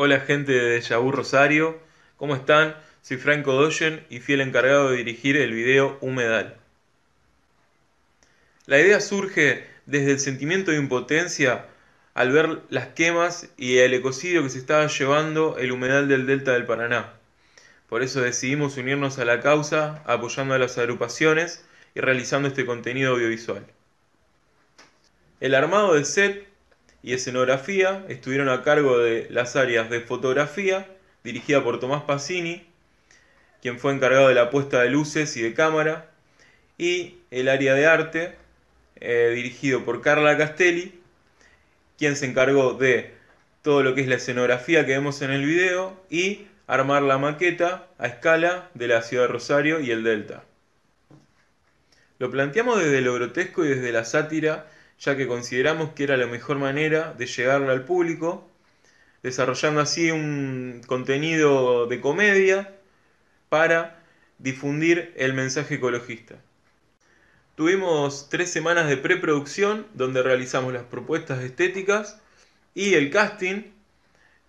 Hola gente de Yabú Rosario, ¿cómo están? Soy Franco Doyen y fiel encargado de dirigir el video Humedal. La idea surge desde el sentimiento de impotencia al ver las quemas y el ecocidio que se estaba llevando el humedal del Delta del Paraná. Por eso decidimos unirnos a la causa, apoyando a las agrupaciones y realizando este contenido audiovisual. El armado de set y escenografía estuvieron a cargo de las áreas de fotografía, dirigida por Tomás Pacini, quien fue encargado de la puesta de luces y de cámara, y el área de arte, eh, dirigido por Carla Castelli, quien se encargó de todo lo que es la escenografía que vemos en el video y armar la maqueta a escala de la ciudad de Rosario y el Delta. Lo planteamos desde lo grotesco y desde la sátira ya que consideramos que era la mejor manera de llegarle al público, desarrollando así un contenido de comedia para difundir el mensaje ecologista. Tuvimos tres semanas de preproducción donde realizamos las propuestas estéticas y el casting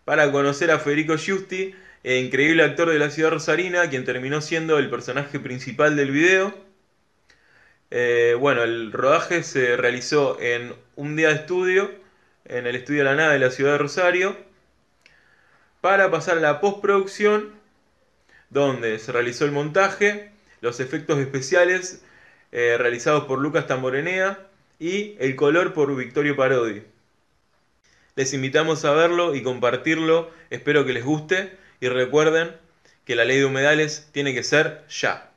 para conocer a Federico Giusti, e increíble actor de la ciudad rosarina, quien terminó siendo el personaje principal del video eh, bueno, el rodaje se realizó en un día de estudio, en el estudio La Nada de la ciudad de Rosario, para pasar a la postproducción, donde se realizó el montaje, los efectos especiales eh, realizados por Lucas Tamborenea y el color por Victorio Parodi. Les invitamos a verlo y compartirlo, espero que les guste y recuerden que la ley de humedales tiene que ser ya.